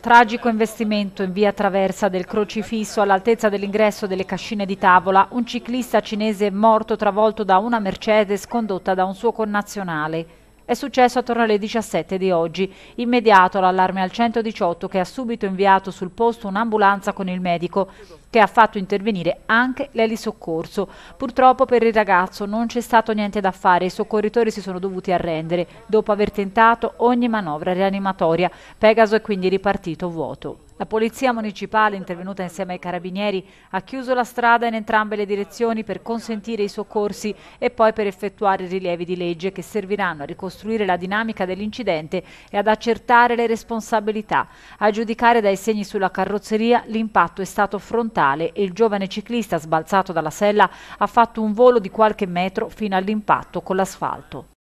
Tragico investimento in via Traversa del Crocifisso all'altezza dell'ingresso delle cascine di tavola, un ciclista cinese morto travolto da una Mercedes condotta da un suo connazionale. È successo attorno alle 17 di oggi. Immediato l'allarme al 118 che ha subito inviato sul posto un'ambulanza con il medico che ha fatto intervenire anche l'elisoccorso. Purtroppo per il ragazzo non c'è stato niente da fare, i soccorritori si sono dovuti arrendere dopo aver tentato ogni manovra rianimatoria. Pegaso è quindi ripartito vuoto. La polizia municipale, intervenuta insieme ai carabinieri, ha chiuso la strada in entrambe le direzioni per consentire i soccorsi e poi per effettuare i rilievi di legge che serviranno a ricostruire la dinamica dell'incidente e ad accertare le responsabilità. A giudicare dai segni sulla carrozzeria, l'impatto è stato frontale e il giovane ciclista sbalzato dalla sella ha fatto un volo di qualche metro fino all'impatto con l'asfalto.